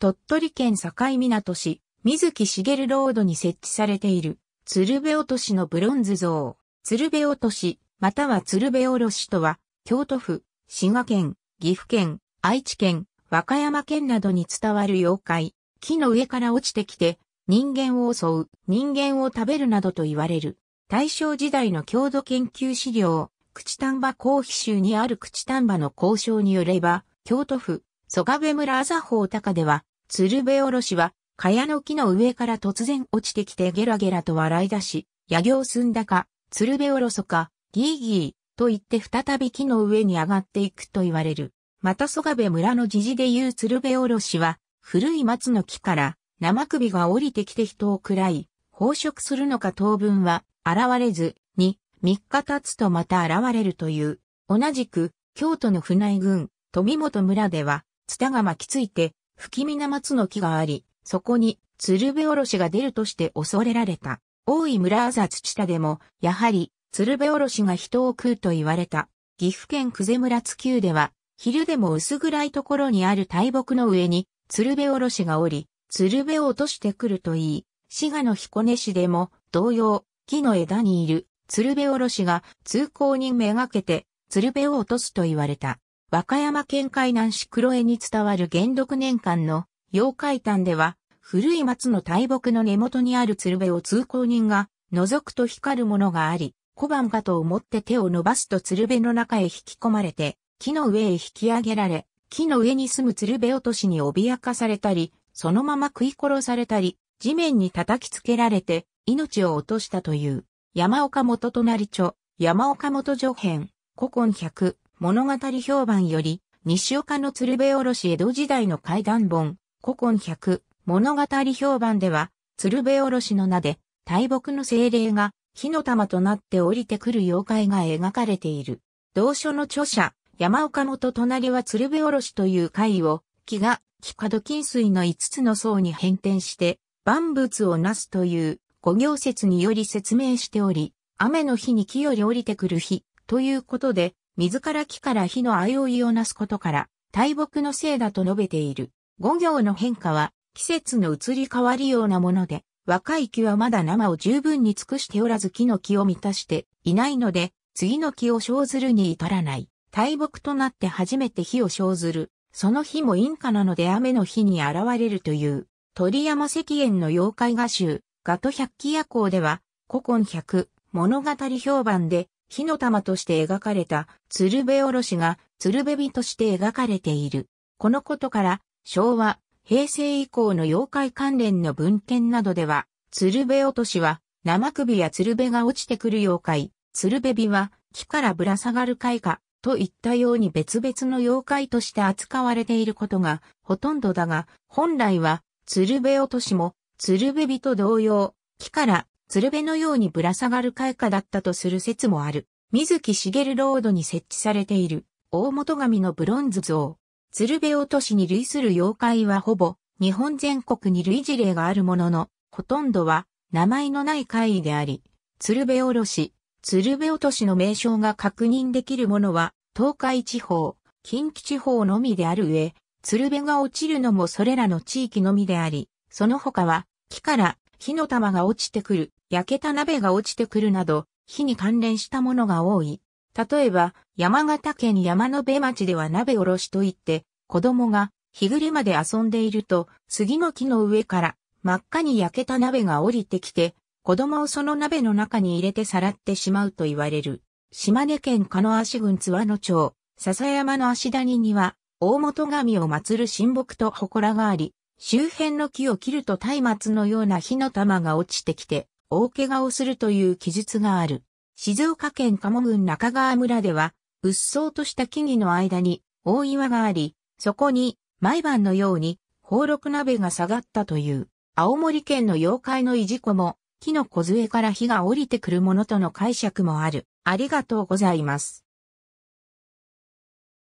鳥取県境港市、水木しげるロードに設置されている、鶴瓶落としのブロンズ像、鶴瓶落とし、または鶴瓶おろしとは、京都府、滋賀県、岐阜県、愛知県、和歌山県などに伝わる妖怪、木の上から落ちてきて、人間を襲う、人間を食べるなどと言われる。大正時代の郷土研究資料、口丹波公費集にある口丹波の交渉によれば、京都府、蘇我部村朝穂高では、鶴瓶おろしは、蚊帳の木の上から突然落ちてきてゲラゲラと笑い出し、野行すんだか、鶴瓶おろそか、ギーギー、と言って再び木の上に上がっていくと言われる。また蘇我部村の時事で言う鶴瓶おろしは、古い松の木から生首が降りてきて人を喰らい、飽食するのか当分は現れず、に、3日経つとまた現れるという。同じく、京都の船井郡、富本村では、ツタが巻きついて、不気味な松の木があり、そこに、鶴瓶おろしが出るとして恐れられた。大井村あざ土田でも、やはり、鶴瓶おろしが人を食うと言われた。岐阜県久世村津宮では、昼でも薄暗いところにある大木の上に、鶴瓶おろしがおり、鶴瓶を落としてくるといい、滋賀の彦根市でも、同様、木の枝にいる、鶴瓶おろしが、通行人めがけて、鶴瓶を落とすと言われた。和歌山県海南市黒江に伝わる元禄年間の妖怪譚では、古い松の大木の根元にある鶴瓶を通行人が覗くと光るものがあり、小判かと思って手を伸ばすと鶴瓶の中へ引き込まれて、木の上へ引き上げられ、木の上に住む鶴瓶落としに脅かされたり、そのまま食い殺されたり、地面に叩きつけられて、命を落としたという、山岡元隣町、山岡元上辺、古今百、物語評判より、西岡の鶴瓶おろし江戸時代の怪談本、古今百、物語評判では、鶴瓶おろしの名で、大木の精霊が、火の玉となって降りてくる妖怪が描かれている。同書の著者、山岡元隣は鶴瓶おろしという怪を、木が、木角金水の5つの層に変転して、万物をなすという、五行説により説明しており、雨の日に木より降りてくる日、ということで、自ら木から火の相生をなすことから、大木のせいだと述べている。五行の変化は、季節の移り変わりようなもので、若い木はまだ生を十分に尽くしておらず木の木を満たしていないので、次の木を生ずるに至らない。大木となって初めて火を生ずる。その日も陰火なので雨の日に現れるという、鳥山石燕の妖怪画集、ガト百鬼夜行では、古今百物語評判で、火の玉として描かれた鶴瓶おろしが鶴瓶火として描かれている。このことから昭和、平成以降の妖怪関連の文献などでは、鶴瓶落としは生首や鶴瓶が落ちてくる妖怪、鶴瓶火は木からぶら下がる絵画といったように別々の妖怪として扱われていることがほとんどだが、本来は鶴瓶落としも鶴瓶火と同様、木から鶴瓶のようにぶら下がる開花だったとする説もある。水木しげるロードに設置されている大元神のブロンズ像。鶴瓶落としに類する妖怪はほぼ日本全国に類事例があるものの、ほとんどは名前のない怪異であり、鶴瓶おろし、鶴瓶落としの名称が確認できるものは東海地方、近畿地方のみである上、鶴瓶が落ちるのもそれらの地域のみであり、その他は木から火の玉が落ちてくる焼けた鍋が落ちてくるなど、火に関連したものが多い。例えば、山形県山辺町では鍋おろしといって、子供が日暮れまで遊んでいると、杉の木の上から真っ赤に焼けた鍋が降りてきて、子供をその鍋の中に入れてさらってしまうと言われる。島根県鹿野足郡津和野町、笹山の足谷には、大元神を祀る神木と祠があり、周辺の木を切ると松明のような火の玉が落ちてきて、大怪我をするという記述がある。静岡県鴨郡中川村では、うっそうとした木々の間に大岩があり、そこに毎晩のように宝禄鍋が下がったという、青森県の妖怪のいじこも、木の小杖から火が降りてくるものとの解釈もある。ありがとうございます。